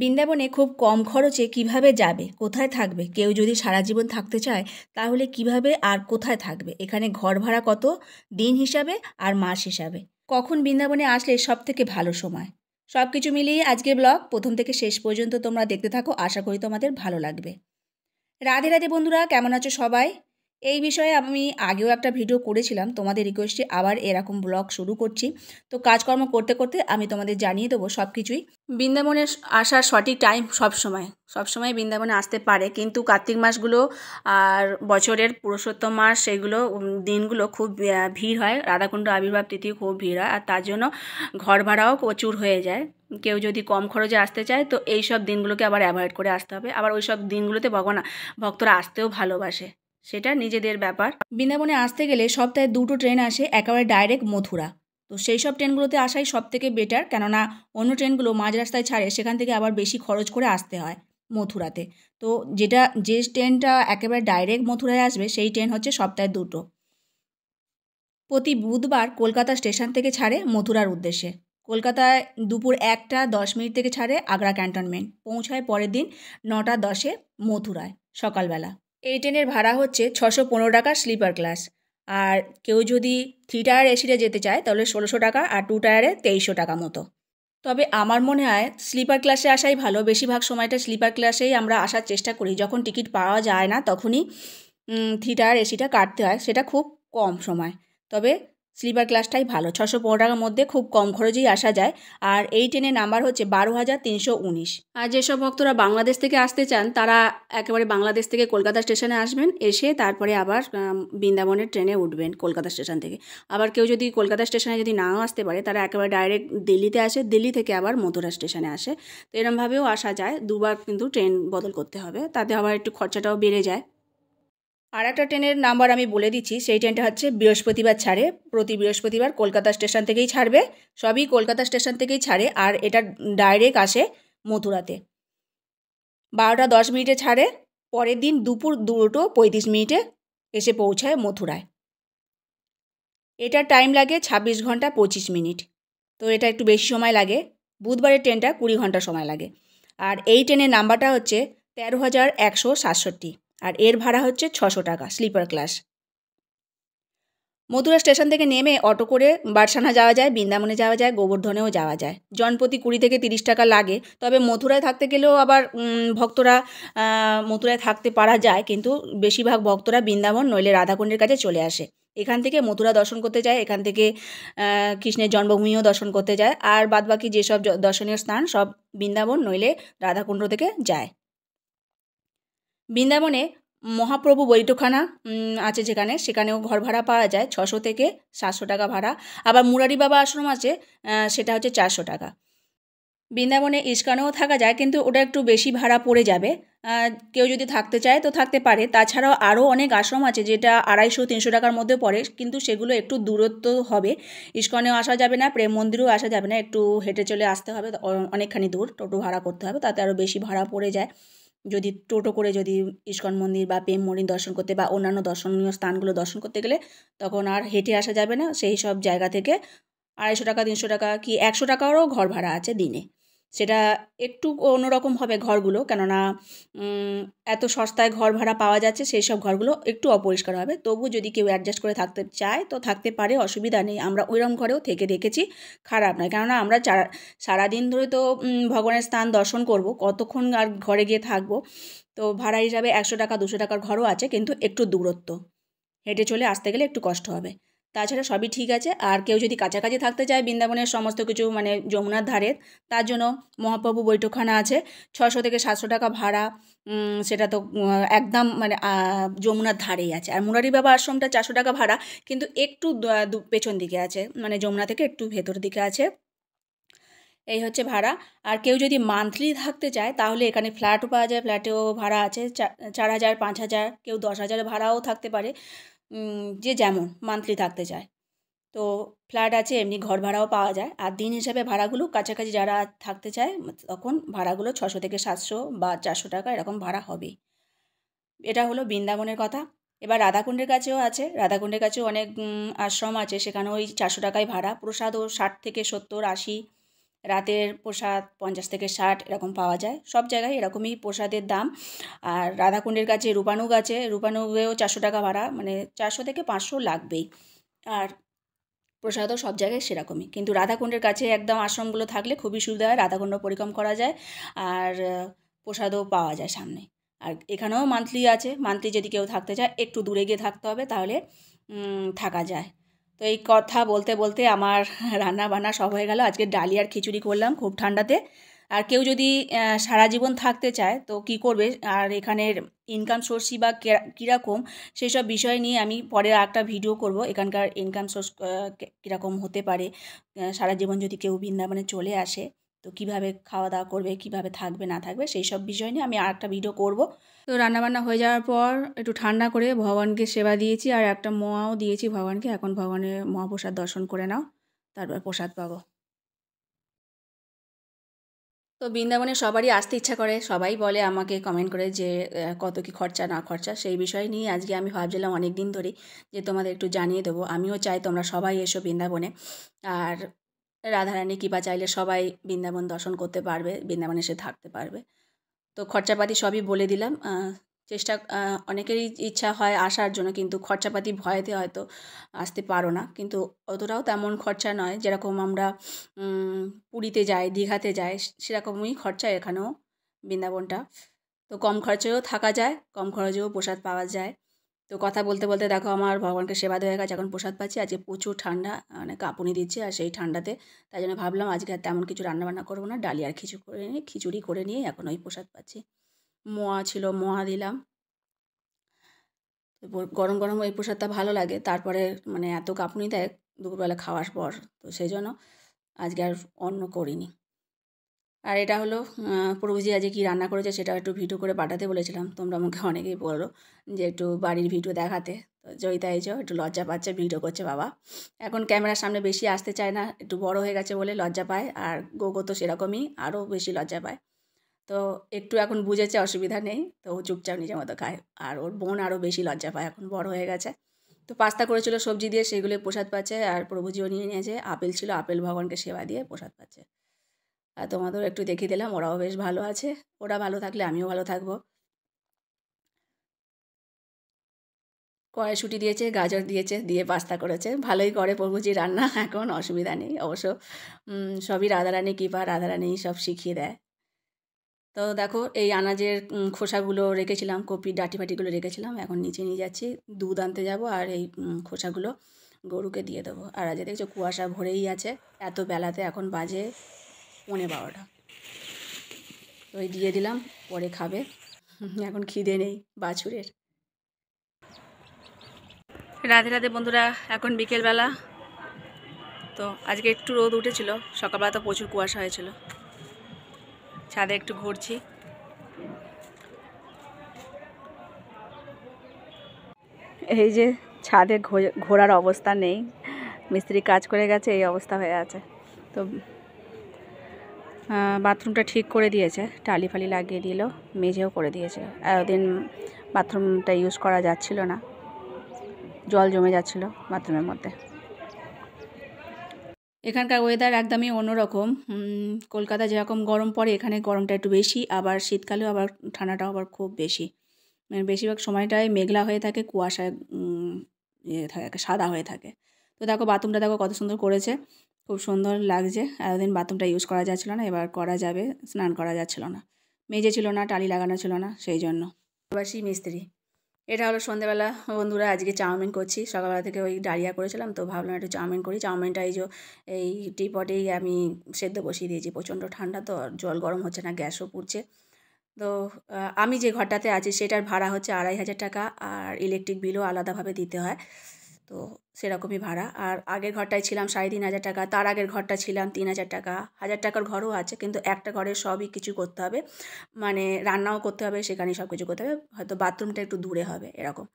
বৃন্দাবনে খুব কম খরচে কিভাবে যাবে কোথায় থাকবে কেউ যদি সারা জীবন থাকতে চায় তাহলে কিভাবে আর কোথায় থাকবে এখানে ঘর ভাড়া কত দিন হিসাবে আর মাস হিসাবে কখন বৃন্দাবনে আসলে সব থেকে ভালো সময় সব কিছু মিলিয়ে আজকের ব্লগ প্রথম থেকে শেষ পর্যন্ত তোমরা দেখতে থাকো আশা করি তোমাদের ভালো লাগবে রাধে রাধে বন্ধুরা কেমন আছো সবাই এই বিষয়ে আমি আগেও একটা ভিডিও করেছিলাম তোমাদের রিকোয়েস্টে আবার এরকম ব্লগ শুরু করছি তো কাজকর্ম করতে করতে আমি তোমাদের জানিয়ে দেবো সব কিছুই বৃন্দাবনে আসার সঠিক টাইম সব সময় সব সময় বৃন্দাবনে আসতে পারে কিন্তু কার্তিক মাসগুলো আর বছরের পুরুষোত্তম মাস সেগুলো দিনগুলো খুব ভিড় হয় রাধাকুণ্ড আবির্ভাব তিথি খুব ভিড় হয় আর তার জন্য ঘর ভাড়াও প্রচুর হয়ে যায় কেউ যদি কম খরচে আসতে চায় তো এই সব দিনগুলোকে আবার অ্যাভয়েড করে আসতে হবে আবার ওই সব দিনগুলোতে ভগবান ভক্তরা আসতেও ভালোবাসে সেটা নিজেদের ব্যাপার বৃন্দাবনে আসতে গেলে সপ্তাহে দুটো ট্রেন আসে একেবারে ডাইরেক্ট মথুরা তো সেই সব ট্রেনগুলোতে আসাই সব থেকে বেটার কেননা অন্য ট্রেনগুলো মাঝ রাস্তায় ছাড়ে সেখান থেকে আবার বেশি খরচ করে আসতে হয় মথুরাতে তো যেটা যে ট্রেনটা একেবারে ডাইরেক্ট মথুরায় আসবে সেই ট্রেন হচ্ছে সপ্তাহে দুটো প্রতি বুধবার কলকাতা স্টেশন থেকে ছাড়ে মথুরার উদ্দেশ্যে কলকাতায় দুপুর একটা দশ মিনিট থেকে ছাড়ে আগ্রা ক্যান্টনমেন্ট পৌঁছায় পরের দিন নটা দশে মথুরায় সকালবেলা এই ট্রেনের ভাড়া হচ্ছে ছশো পনেরো টাকা স্লিপার ক্লাস আর কেউ যদি থ্রি টায়ার এসিতে যেতে চায় তাহলে ষোলোশো টাকা আর টু টায়ারে তেইশশো টাকা মতো তবে আমার মনে হয় স্লিপার ক্লাসে আসাই ভালো বেশিরভাগ সময়টা স্লিপার ক্লাসেই আমরা আসার চেষ্টা করি যখন টিকিট পাওয়া যায় না তখনই থ্রি টায়ার এসিটা কাটতে হয় সেটা খুব কম সময় তবে স্লিপার ক্লাসটাই ভালো ছশো পনেরো টাকার মধ্যে খুব কম খরচেই আসা যায় আর এই ট্রেনের নাম্বার হচ্ছে বারো হাজার তিনশো উনিশ আর যেসব ভক্তরা বাংলাদেশ থেকে আসতে চান তারা একেবারে বাংলাদেশ থেকে কলকাতা স্টেশনে আসবেন এসে তারপরে আবার বৃন্দাবনের ট্রেনে উঠবেন কলকাতা স্টেশন থেকে আবার কেউ যদি কলকাতা স্টেশনে যদি নাও আসতে পারে তারা একেবারে ডাইরেক্ট দিল্লিতে আসে দিল্লি থেকে আবার মথুরা স্টেশনে আসে তো এরমভাবেও আসা যায় দুবার কিন্তু ট্রেন বদল করতে হবে তাতে আবার একটু খরচাটাও বেড়ে যায় আর একটা ট্রেনের নাম্বার আমি বলে দিচ্ছি সেই ট্রেনটা হচ্ছে বৃহস্পতিবার ছাড়ে প্রতি বৃহস্পতিবার কলকাতা স্টেশন থেকেই ছাড়বে সবই কলকাতা স্টেশন থেকেই ছাড়ে আর এটা ডাইরেক্ট আসে মথুরাতে বারোটা দশ মিনিটে ছাড়ে পরের দিন দুপুর দুটো পঁয়ত্রিশ মিনিটে এসে পৌঁছায় মথুরায় এটার টাইম লাগে ২৬ ঘন্টা পঁচিশ মিনিট তো এটা একটু বেশি সময় লাগে বুধবারের ট্রেনটা কুড়ি ঘন্টা সময় লাগে আর এই ট্রেনের নাম্বারটা হচ্ছে তেরো হাজার একশো সাতষট্টি আর এর ভাড়া হচ্ছে ছশো টাকা স্লিপার ক্লাস মথুরা স্টেশন থেকে নেমে অটো করে বারসানা যাওয়া যায় বৃন্দাবনে যাওয়া যায় গোবর্ধনেও যাওয়া যায় জনপ্রতি কুড়ি থেকে তিরিশ টাকা লাগে তবে মথুরায় থাকতে গেলেও আবার ভক্তরা মথুরায় থাকতে পারা যায় কিন্তু বেশিরভাগ ভক্তরা বৃন্দাবন নইলে রাধাকুণ্ডের কাছে চলে আসে এখান থেকে মথুরা দর্শন করতে যায় এখান থেকে কৃষ্ণের জন্মভূমিও দর্শন করতে যায় আর বাদবাকি যেসব দর্শনীয় স্থান সব বৃন্দাবন নইলে রাধাকুণ্ড থেকে যায় বৃন্দাবনে মহাপ্রভু বৈঠখানা আছে যেখানে সেখানেও ঘর ভাড়া পাওয়া যায় ছশো থেকে সাতশো টাকা ভাড়া আবার মুরারি বাবা আশ্রম আছে সেটা হচ্ছে চারশো টাকা বৃন্দাবনে ইস্কানেও থাকা যায় কিন্তু ওটা একটু বেশি ভাড়া পড়ে যাবে কেউ যদি থাকতে চায় তো থাকতে পারে তাছাড়াও আরও অনেক আশ্রম আছে যেটা আড়াইশো তিনশো টাকার মধ্যে পড়ে কিন্তু সেগুলো একটু দূরত্ব হবে ইস্কনেও আসা যাবে না প্রেম মন্দিরেও আসা যাবে না একটু হেঁটে চলে আসতে হবে অনেকখানি দূর টোটো ভাড়া করতে হবে তাতে আরও বেশি ভাড়া পড়ে যায় যদি টোটো করে যদি ইস্কন মন্দির বা প্রেম মন্দির দর্শন করতে বা অন্যান্য দর্শনীয় স্থানগুলো দর্শন করতে গেলে তখন আর হেঁটে আসা যাবে না সেই সব জায়গা থেকে আড়াইশো টাকা তিনশো টাকা কি একশো টাকারও ঘর ভাড়া আছে দিনে সেটা একটু অন্যরকম হবে ঘরগুলো কেননা এত সস্তায় ঘর ভাড়া পাওয়া যাচ্ছে সেই সব ঘরগুলো একটু অপরিষ্কার হবে তবু যদি কেউ অ্যাডজাস্ট করে থাকতে চায় তো থাকতে পারে অসুবিধা নেই আমরা ওইরকম ঘরেও থেকে দেখেছি খারাপ নয় কেননা আমরা সারাদিন ধরে তো ভগবানের স্থান দর্শন করব কতক্ষণ আর ঘরে গিয়ে থাকবো তো ভাড়া হিসাবে একশো টাকা দুশো টাকার ঘরও আছে কিন্তু একটু দূরত্ব হেঁটে চলে আসতে গেলে একটু কষ্ট হবে তাছাড়া সবই ঠিক আছে আর কেউ যদি কাছাকাছি থাকতে চায় বৃন্দাবনের সমস্ত কিছু মানে যমুনার ধারে তার জন্য মহাপ্রভু বৈঠকখানা আছে ছশো থেকে সাতশো টাকা ভাড়া সেটা তো একদম মানে যমুনার ধারেই আছে আর মুরারি বাবা আশ্রমটা চারশো টাকা ভাড়া কিন্তু একটু পেছন দিকে আছে মানে যমুনা থেকে একটু ভেতর দিকে আছে এই হচ্ছে ভাড়া আর কেউ যদি মান্থলি থাকতে চায় তাহলে এখানে ফ্ল্যাটও পাওয়া যায় ফ্ল্যাটেও ভাড়া আছে চার হাজার পাঁচ হাজার কেউ দশ হাজার ভাড়াও থাকতে পারে যে যেমন মান্থলি থাকতে চায় তো ফ্ল্যাট আছে এমনি ঘর ভাড়াও পাওয়া যায় আর দিন হিসাবে ভাড়াগুলো কাছাকাছি যারা থাকতে চায় তখন ভাড়াগুলো ছশো থেকে সাতশো বা চারশো টাকা এরকম ভাড়া হবে এটা হলো বৃন্দাবনের কথা এবার রাধাকুণ্ডের কাছেও আছে রাধাকুণ্ডের কাছেও অনেক আশ্রম আছে সেখানে ওই চারশো টাকায় ভাড়া প্রসাদও ষাট থেকে সত্তর আশি রাতের প্রসাদ পঞ্চাশ থেকে ষাট এরকম পাওয়া যায় সব জায়গায় এরকমই প্রসাদের দাম আর রাধাকুণ্ডের কাছে রূপানু গাছে রূপানুগেও চারশো টাকা ভাড়া মানে চারশো থেকে পাঁচশো লাগবেই আর প্রসাদও সব জায়গায় সেরকমই কিন্তু রাধাকুণ্ডের কাছে একদম আশ্রমগুলো থাকলে খুবই সুবিধা হয় রাধাকুণ্ড পরিক্রম করা যায় আর প্রসাদও পাওয়া যায় সামনে আর এখানেও মান্থলি আছে মান্থলি যদি কেউ থাকতে চায় একটু দূরে গিয়ে থাকতে হবে তাহলে থাকা যায় তো এই কথা বলতে বলতে আমার রান্না বান্না সব হয়ে গেল আজকে ডালিয়ার খিচুড়ি করলাম খুব ঠান্ডাতে আর কেউ যদি সারা জীবন থাকতে চায় তো কি করবে আর এখানের ইনকাম সোর্সই বা কীরকম সেই সব বিষয় নিয়ে আমি পরে একটা ভিডিও করব এখানকার ইনকাম সোর্স কীরকম হতে পারে সারা জীবন যদি কেউ বৃন্দাবনে চলে আসে তো কিভাবে খাওয়া দাওয়া করবে কিভাবে থাকবে না থাকবে সেই সব বিষয় নিয়ে আমি আর একটা ভিডিও করব তো রান্নাবান্না হয়ে যাওয়ার পর একটু ঠান্ডা করে ভগবানকে সেবা দিয়েছি আর একটা মোয়াও দিয়েছি ভগবানকে এখন ভগবানের মহাপ্রসাদ দর্শন করে নাও তারপর প্রসাদ পাবো তো বৃন্দাবনে সবারই আসতে ইচ্ছা করে সবাই বলে আমাকে কমেন্ট করে যে কত কি খরচা না খরচা সেই বিষয় নিয়ে আজকে আমি ভাবছিলাম অনেক দিন ধরেই যে তোমাদের একটু জানিয়ে দেবো আমিও চাই তোমরা সবাই এসো বৃন্দাবনে আর রাধারানী কৃপা চাইলে সবাই বৃন্দাবন দর্শন করতে পারবে বৃন্দাবনে এসে থাকতে পারবে তো খরচাপাতি সবই বলে দিলাম চেষ্টা অনেকেরই ইচ্ছা হয় আসার জন্য কিন্তু খরচাপাতি ভয়েতে হয়তো আসতে পারো না কিন্তু অতটাও তেমন খরচা নয় যেরকম আমরা পুরীতে যাই দীঘাতে যাই সেরকমই খরচা এখানেও বৃন্দাবনটা তো কম খরচেও থাকা যায় কম খরচেও প্রসাদ পাওয়া যায় তো কথা বলতে বলতে দেখো আমার ভগবানকে সেবা দেওয়া গেছে এখন প্রসাদ পাচ্ছি আজকে প্রচুর ঠান্ডা মানে কাঁপুনি দিচ্ছে আর সেই ঠান্ডাতে তাই জন্য ভাবলাম আজকে আর তেমন কিছু রান্নাবান্না করবো না ডালিয়ার খিচুড়ি করে নিয়ে খিচুড়ি করে নিয়ে এখন ওই প্রসাদ পাচ্ছি মোয়া ছিল মোয়া দিলাম গরম গরম ওই প্রসাদটা ভালো লাগে তারপরে মানে এত কাঁপুনি দেয় দুপুরবেলা খাওয়ার পর তো সেই জন্য আজকে আর অন্য করিনি আর এটা হলো প্রভুজি আজকে কী রান্না করেছে সেটা একটু ভিডিও করে পাঠাতে বলেছিলাম তোমরা আমাকে অনেকেই বলো যে একটু বাড়ির ভিডিও দেখাতে তো জয়িতা এসেও একটু লজ্জা পাচ্ছে ভিডিও করছে বাবা এখন ক্যামেরার সামনে বেশি আসতে চায় না একটু বড় হয়ে গেছে বলে লজ্জা পায় আর গোগো তো সেরকমই আরও বেশি লজ্জা পায় তো একটু এখন বুঝেছে অসুবিধা নেই তো ও চুপচাপ নিজের মতো খায় আর ওর বোন আরও বেশি লজ্জা পায় এখন বড় হয়ে গেছে তো পাস্তা করেছিল সবজি দিয়ে সেগুলো প্রসাদ পাচ্ছে আর প্রভুজিও নিয়ে নিয়েছে আপেল ছিল আপেল ভগবানকে সেবা দিয়ে প্রসাদ পাচ্ছে আর তোমাদের একটু দেখিয়ে দিলাম ওরাও বেশ ভালো আছে ওরা ভালো থাকলে আমিও ভালো থাকবো কড়াইশুটি দিয়েছে গাজর দিয়েছে দিয়ে পাস্তা করেছে ভালোই করে প্রভুজি রান্না এখন অসুবিধা নেই অবশ্য সবই রাধারানী কৃপা রাধারানী সব শিখিয়ে দেয় তো দেখো এই আনাজের খোসাগুলো রেখেছিলাম কপির ডাটি ফাটিগুলো রেখেছিলাম এখন নিচে নিয়ে যাচ্ছি দুধ আনতে যাব আর এই খোসাগুলো গরুকে দিয়ে দেবো আর আজকে দেখছো কুয়াশা ভরেই আছে এত বেলাতে এখন বাজে পৌনে বারোটা তো ওই দিয়ে দিলাম পরে খাবে এখন খিদে নেই বাছুরের রাধে রাধে বন্ধুরা এখন বিকেলবেলা তো আজকে একটু রোদ উঠেছিল সকালবেলা তো প্রচুর কুয়াশা হয়েছিল ছাদে একটু ঘুরছি এই যে ছাদে ঘোরার অবস্থা নেই মিস্ত্রি কাজ করে গেছে এই অবস্থা হয়ে আছে তো বাথরুমটা ঠিক করে দিয়েছে টালি ফালি লাগিয়ে দিল মেঝেও করে দিয়েছে এতদিন বাথরুমটা ইউজ করা যাচ্ছিল না জল জমে যাচ্ছিল বাথরুমের মধ্যে এখানকার ওয়েদার একদমই অন্যরকম কলকাতা যেরকম গরম পড়ে এখানে গরমটা একটু বেশি আবার শীতকালেও আবার ঠান্ডাটাও আবার খুব বেশি মানে বেশিরভাগ সময়টাই মেঘলা হয়ে থাকে কুয়াশায় ইয়ে থাকে সাদা হয়ে থাকে তো দেখো বাথরুমটা দেখো কত সুন্দর করেছে খুব সুন্দর লাগছে এতদিন বাথরুমটা ইউজ করা যাচ্ছিলো না এবার করা যাবে স্নান করা যাচ্ছিল না মেজে ছিল না টালি লাগানো ছিল না সেই জন্য সেই মিস্ত্রি এটা হলো সন্ধ্যেবেলা বন্ধুরা আজকে চাউমিন করছি সকালবেলা থেকে ওই ডালিয়া করেছিলাম তো ভাবলাম একটু চাউমিন করি চাউমিনটা এই যে এই টিপটেই আমি সেদ্ধ বসিয়ে দিয়েছি প্রচণ্ড ঠান্ডা তো জল গরম হচ্ছে না গ্যাসও পুড়ছে তো আমি যে ঘরটাতে আছি সেটার ভাড়া হচ্ছে আড়াই হাজার টাকা আর ইলেকট্রিক বিলও আলাদাভাবে দিতে হয় তো সেরকমই ভাড়া আর আগের ঘরটায় ছিলাম সাড়ে তিন হাজার টাকা তার আগের ঘরটা ছিলাম তিন হাজার টাকা হাজার টাকার ঘরও আছে কিন্তু একটা ঘরে সবই কিছু করতে হবে মানে রান্নাও করতে হবে সেখানেই সব কিছু করতে হবে হয়তো বাথরুমটা একটু দূরে হবে এরকম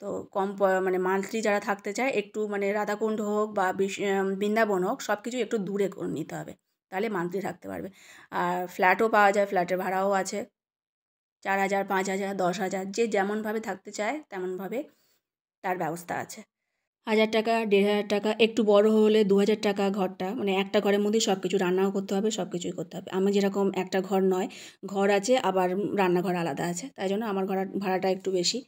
তো কম মানে মান্থলি যারা থাকতে চায় একটু মানে রাধাকুণ্ড হোক বা বৃন্দাবন হোক সব কিছু একটু দূরে নিতে হবে তাহলে মান্থলি থাকতে পারবে আর ফ্ল্যাটও পাওয়া যায় ফ্ল্যাটের ভাড়াও আছে চার হাজার পাঁচ হাজার দশ হাজার যে যেমনভাবে থাকতে চায় তেমনভাবে তার ব্যবস্থা আছে হাজার টাকা দেড় হাজার টাকা একটু বড় হলে দু হাজার টাকা ঘরটা মানে একটা ঘরের মধ্যেই সব কিছু রান্নাও করতে হবে সব কিছুই করতে হবে আমার যেরকম একটা ঘর নয় ঘর আছে আবার রান্নাঘর আলাদা আছে তাই জন্য আমার ঘর ভাড়াটা একটু বেশি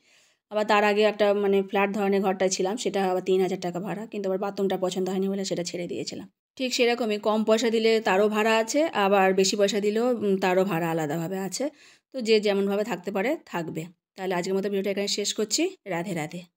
আবার তার আগে একটা মানে ফ্ল্যাট ধরনের ঘরটা ছিলাম সেটা আবার তিন হাজার টাকা ভাড়া কিন্তু আবার বাথরুমটা পছন্দ হয়নি বলে সেটা ছেড়ে দিয়েছিলাম ঠিক সেরকমই কম পয়সা দিলে তারও ভাড়া আছে আবার বেশি পয়সা দিলেও তারও ভাড়া আলাদাভাবে আছে তো যে যেমনভাবে থাকতে পারে থাকবে তাহলে আজকের মতো ভিডিওটা এখানে শেষ করছি রাধে রাধে